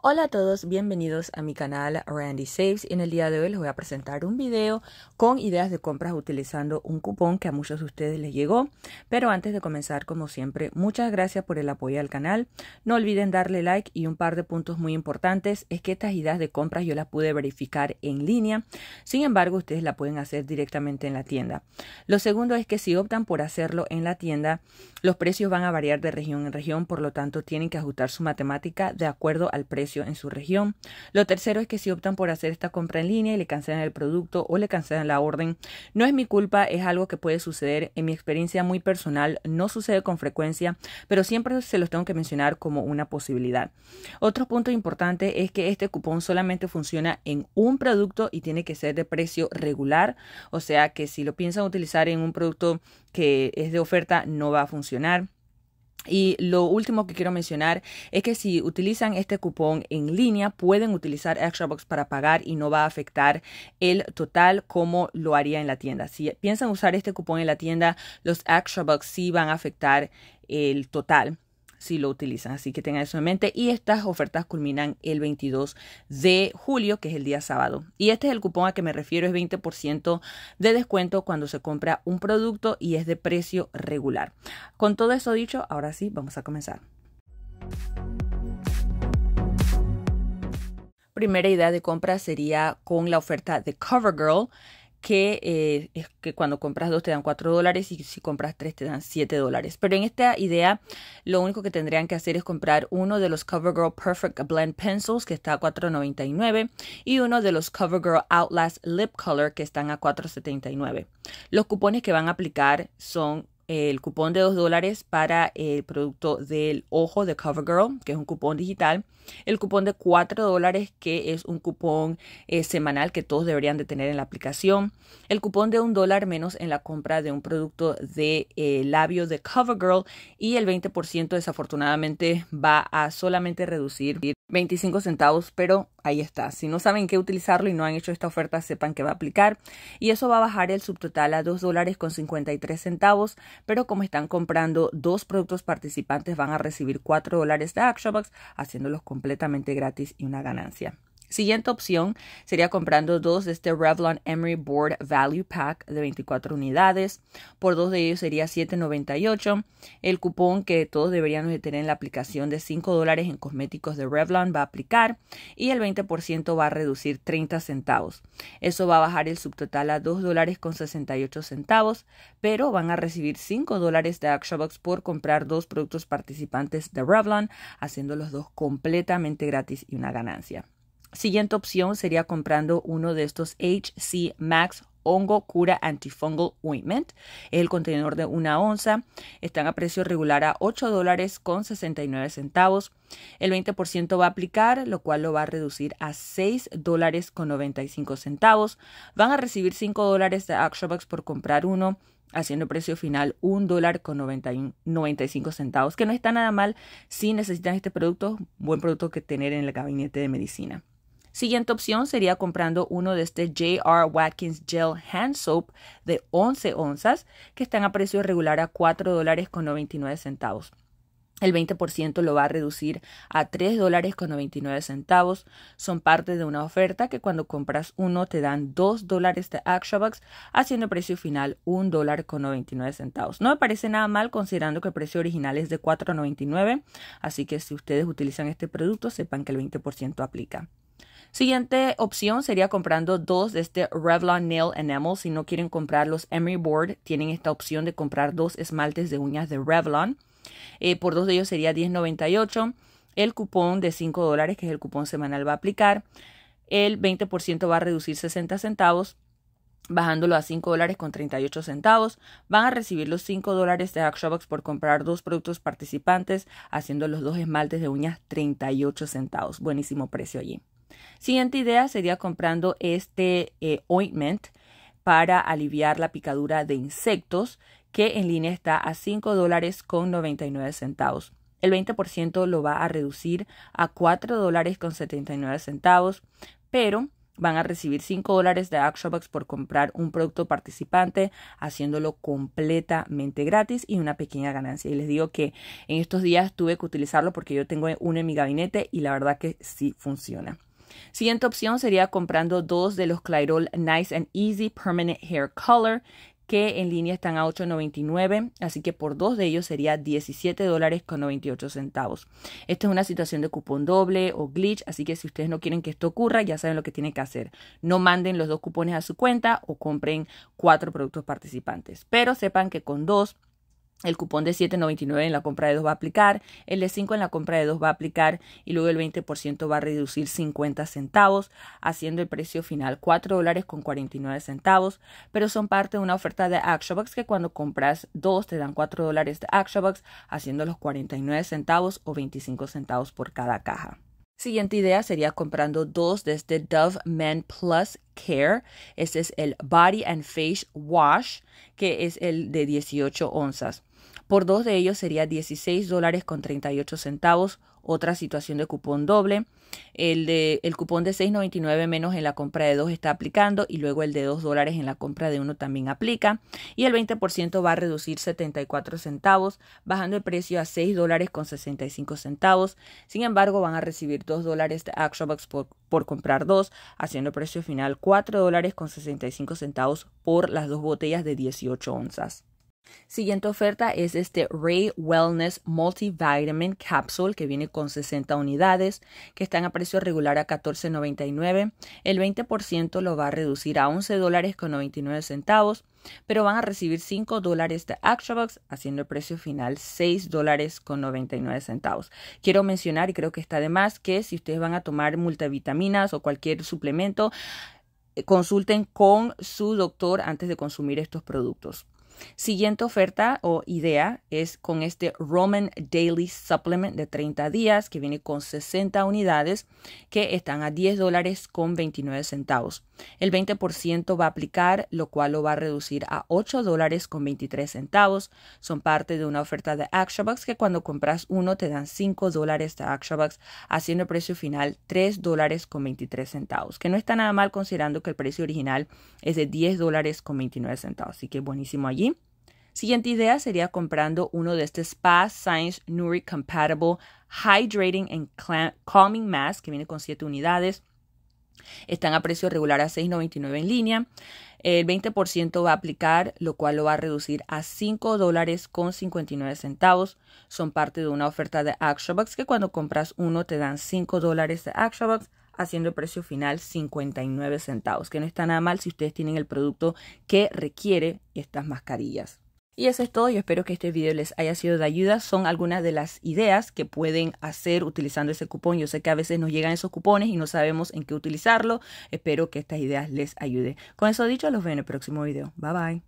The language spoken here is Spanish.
Hola a todos, bienvenidos a mi canal Randy Saves. En el día de hoy les voy a presentar un video con ideas de compras utilizando un cupón que a muchos de ustedes les llegó. Pero antes de comenzar, como siempre, muchas gracias por el apoyo al canal. No olviden darle like y un par de puntos muy importantes es que estas ideas de compras yo las pude verificar en línea. Sin embargo, ustedes la pueden hacer directamente en la tienda. Lo segundo es que si optan por hacerlo en la tienda, los precios van a variar de región en región, por lo tanto tienen que ajustar su matemática de acuerdo al precio en su región. Lo tercero es que si optan por hacer esta compra en línea y le cancelan el producto o le cancelan la orden, no es mi culpa, es algo que puede suceder. En mi experiencia muy personal no sucede con frecuencia, pero siempre se los tengo que mencionar como una posibilidad. Otro punto importante es que este cupón solamente funciona en un producto y tiene que ser de precio regular, o sea que si lo piensan utilizar en un producto que es de oferta no va a funcionar. Y lo último que quiero mencionar es que si utilizan este cupón en línea, pueden utilizar ExtraBox para pagar y no va a afectar el total como lo haría en la tienda. Si piensan usar este cupón en la tienda, los ExtraBox sí van a afectar el total si lo utilizan. Así que tengan eso en mente. Y estas ofertas culminan el 22 de julio, que es el día sábado. Y este es el cupón a que me refiero, es 20% de descuento cuando se compra un producto y es de precio regular. Con todo eso dicho, ahora sí, vamos a comenzar. Primera idea de compra sería con la oferta de CoverGirl que, eh, es que cuando compras dos te dan cuatro dólares y si compras tres te dan siete dólares. Pero en esta idea lo único que tendrían que hacer es comprar uno de los CoverGirl Perfect Blend Pencils que está a 4.99 y uno de los CoverGirl Outlast Lip Color que están a 4.79. Los cupones que van a aplicar son eh, el cupón de dos dólares para el producto del ojo de CoverGirl, que es un cupón digital, el cupón de 4 dólares, que es un cupón eh, semanal que todos deberían de tener en la aplicación, el cupón de un dólar menos en la compra de un producto de eh, labio de CoverGirl y el 20% desafortunadamente va a solamente reducir 25 centavos, pero ahí está. Si no saben qué utilizarlo y no han hecho esta oferta, sepan que va a aplicar. Y eso va a bajar el subtotal a 2 dólares con 53 centavos, pero como están comprando dos productos participantes, van a recibir 4 dólares de ActionBox haciéndolos comprar completamente gratis y una ganancia. Siguiente opción sería comprando dos de este Revlon Emery Board Value Pack de 24 unidades. Por dos de ellos sería $7.98. El cupón que todos deberían tener en la aplicación de $5 dólares en cosméticos de Revlon va a aplicar y el 20% va a reducir 30 centavos. Eso va a bajar el subtotal a $2.68, dólares pero van a recibir $5 dólares de ActionBox por comprar dos productos participantes de Revlon, haciendo los dos completamente gratis y una ganancia. Siguiente opción sería comprando uno de estos HC Max Hongo Cura Antifungal Ointment. Es el contenedor de una onza. Están a precio regular a $8.69. dólares con centavos. El 20% va a aplicar, lo cual lo va a reducir a $6.95. dólares con centavos. Van a recibir 5 dólares de ActionBox por comprar uno haciendo precio final $1.95. dólar con centavos, que no está nada mal si necesitan este producto, buen producto que tener en el gabinete de medicina. Siguiente opción sería comprando uno de este J.R. Watkins Gel Hand Soap de 11 onzas, que están a precio regular a $4.99 centavos. El 20% lo va a reducir a $3.99 centavos. Son parte de una oferta que cuando compras uno te dan $2 dólares de actionbox haciendo el precio final $1.99 centavos. No me parece nada mal considerando que el precio original es de $4.99, así que si ustedes utilizan este producto sepan que el 20% aplica. Siguiente opción sería comprando dos de este Revlon Nail Enamel. Si no quieren comprar los Emery Board, tienen esta opción de comprar dos esmaltes de uñas de Revlon. Eh, por dos de ellos sería $10.98. El cupón de 5 dólares, que es el cupón semanal, va a aplicar. El 20% va a reducir 60 centavos bajándolo a 5 dólares con 38 centavos. Van a recibir los 5 dólares de ActionBox por comprar dos productos participantes, haciendo los dos esmaltes de uñas 38 centavos. Buenísimo precio allí. Siguiente idea sería comprando este eh, ointment para aliviar la picadura de insectos que en línea está a 5 dólares con 99 centavos. El 20% lo va a reducir a 4 dólares con 79 centavos, pero van a recibir 5 dólares de ActionBox por comprar un producto participante, haciéndolo completamente gratis y una pequeña ganancia. Y les digo que en estos días tuve que utilizarlo porque yo tengo uno en mi gabinete y la verdad que sí funciona. Siguiente opción sería comprando dos de los Clairol Nice and Easy Permanent Hair Color que en línea están a 8.99, así que por dos de ellos sería $17.98. Esta es una situación de cupón doble o glitch, así que si ustedes no quieren que esto ocurra, ya saben lo que tienen que hacer. No manden los dos cupones a su cuenta o compren cuatro productos participantes, pero sepan que con dos el cupón de 7.99 en la compra de dos va a aplicar, el de 5 en la compra de dos va a aplicar y luego el 20% va a reducir 50 centavos, haciendo el precio final 4 dólares con 49 centavos, pero son parte de una oferta de ActionBox que cuando compras dos te dan 4 dólares de ActionBox, haciendo los 49 centavos o 25 centavos por cada caja. Siguiente idea sería comprando dos de este Dove Men Plus Care. Este es el Body and Face Wash, que es el de 18 onzas. Por dos de ellos sería $16.38, dólares con centavos, otra situación de cupón doble. El, el cupón de 6,99 menos en la compra de dos está aplicando y luego el de 2 dólares en la compra de uno también aplica. Y el 20% va a reducir 74 centavos, bajando el precio a $6.65. dólares con centavos. Sin embargo, van a recibir 2 dólares de ActionBox por, por comprar dos, haciendo precio final $4.65 dólares con centavos por las dos botellas de 18 onzas. Siguiente oferta es este Ray Wellness Multivitamin Capsule que viene con 60 unidades que están a precio regular a 14.99. El 20% lo va a reducir a $11.99, dólares centavos, pero van a recibir 5 dólares de ActionBox haciendo el precio final $6.99. dólares Quiero mencionar y creo que está de más que si ustedes van a tomar multivitaminas o cualquier suplemento, eh, consulten con su doctor antes de consumir estos productos. Siguiente oferta o idea es con este Roman Daily Supplement de 30 días que viene con 60 unidades que están a 10 dólares con 29 centavos. El 20% va a aplicar, lo cual lo va a reducir a 8 dólares con 23 centavos. Son parte de una oferta de ActionBucks que cuando compras uno te dan 5 dólares de ActionBucks, haciendo el precio final 3 dólares con 23 centavos, que no está nada mal considerando que el precio original es de 10 dólares con 29 centavos. Así que buenísimo allí. Siguiente idea sería comprando uno de este Spa Science Nuri Compatible Hydrating and Calming Mask que viene con 7 unidades. Están a precio regular a 6,99 en línea. El 20% va a aplicar, lo cual lo va a reducir a 5 dólares con 59 centavos. Son parte de una oferta de ActionBox que cuando compras uno te dan 5 dólares de ActionBox haciendo el precio final 59 centavos, que no está nada mal si ustedes tienen el producto que requiere estas mascarillas. Y eso es todo, yo espero que este video les haya sido de ayuda. Son algunas de las ideas que pueden hacer utilizando ese cupón. Yo sé que a veces nos llegan esos cupones y no sabemos en qué utilizarlo. Espero que estas ideas les ayude. Con eso dicho, los veo en el próximo video. Bye bye.